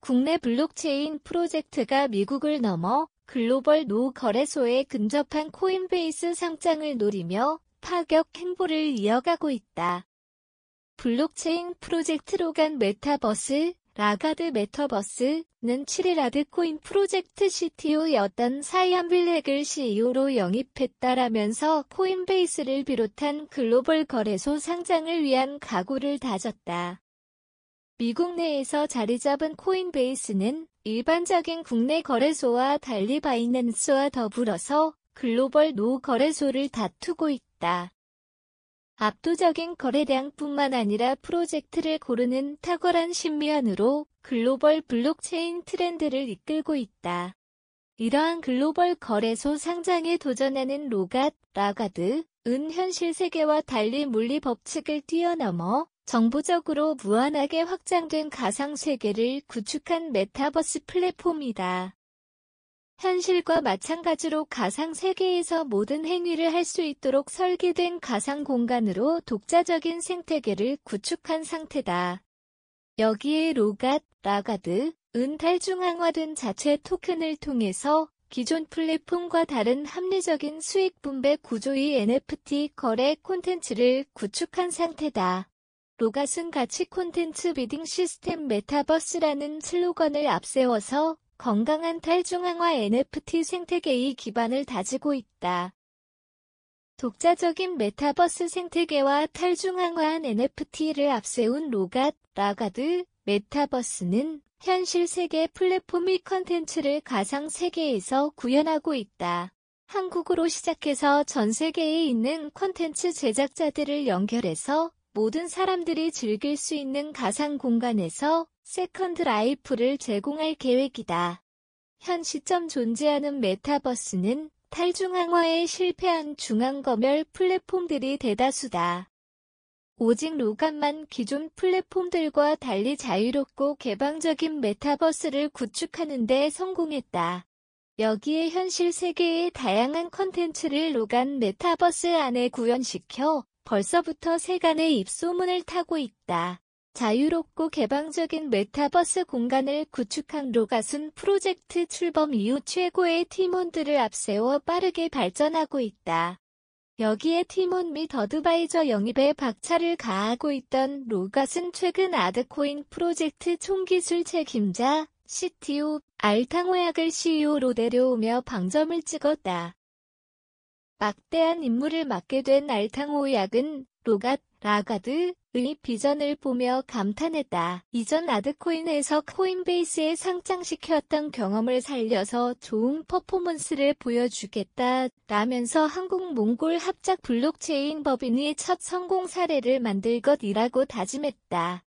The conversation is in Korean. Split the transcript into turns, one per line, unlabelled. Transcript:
국내 블록체인 프로젝트가 미국을 넘어 글로벌 노 거래소에 근접한 코인베이스 상장을 노리며 파격 행보를 이어가고 있다. 블록체인 프로젝트로 간 메타버스, 라가드 메타버스는 7일 아드코인 프로젝트 CTO였던 사이언 빌렉을 CEO로 영입했다라면서 코인베이스를 비롯한 글로벌 거래소 상장을 위한 각오를 다졌다. 미국 내에서 자리 잡은 코인베이스는 일반적인 국내 거래소와 달리 바이낸스와 더불어서 글로벌 노 거래소를 다투고 있다. 압도적인 거래량뿐만 아니라 프로젝트를 고르는 탁월한 신미안으로 글로벌 블록체인 트렌드를 이끌고 있다. 이러한 글로벌 거래소 상장에 도전하는 로갓, 라가드, 은 현실 세계와 달리 물리 법칙을 뛰어넘어 정보적으로 무한하게 확장된 가상세계를 구축한 메타버스 플랫폼이다. 현실과 마찬가지로 가상세계에서 모든 행위를 할 수 있도록 설계된 가상공간으로 독자적인 생태계를 구축한 상태다. 여기에 로갓, 라가드, 은탈중앙화된 자체 토큰을 통해서 기존 플랫폼과 다른 합리적인 수익 분배 구조의 NFT 거래 콘텐츠를 구축한 상태다. 로가슨 가치 콘텐츠 비딩 시스템 메타버스라는 슬로건을 앞세워서 건강한 탈중앙화 NFT 생태계의 기반을 다지고 있다. 독자적인 메타버스 생태계와 탈중앙화한 NFT를 앞세운 로갓, 라가드, 메타버스는 현실 세계 플랫폼및 컨텐츠를 가상 세계에서 구현하고 있다. 한국으로 시작해서 전 세계에 있는 컨텐츠 제작자들을 연결해서 모든 사람들이 즐길 수 있는 가상 공간에서 세컨드 라이프를 제공할 계획이다. 현 시점 존재하는 메타버스는 탈중앙화에 실패한 중앙거열 플랫폼들이 대다수다. 오직 로간만 기존 플랫폼들과 달리 자유롭고 개방적인 메타버스를 구축하는 데 성공했다. 여기에 현실 세계의 다양한 컨텐츠를 로간 메타버스 안에 구현시켜 벌써부터 세간의 입소문을 타고 있다. 자유롭고 개방적인 메타버스 공간을 구축한 로가순 프로젝트 출범 이후 최고의 팀원들을 앞세워 빠르게 발전하고 있다. 여기에 팀원 및 어드바이저 영입에 박차를 가하고 있던 로갓은 최근 아드코인 프로젝트 총기술 책임자 CTO 알탕호약을 CEO로 데려오며 방점을 찍었다. 막대한 임무를 맡게 된 알탕호약은 로갓, 라가드, 의 비전을 보며 감탄했다. 이전 아드코인에서 코인베이스에 상장시켰던 경험을 살려서 좋은 퍼포먼스를 보여주겠다 라면서 한국 몽골 합작 블록체인 법인의 첫 성공 사례를 만들 것이라고 다짐했다.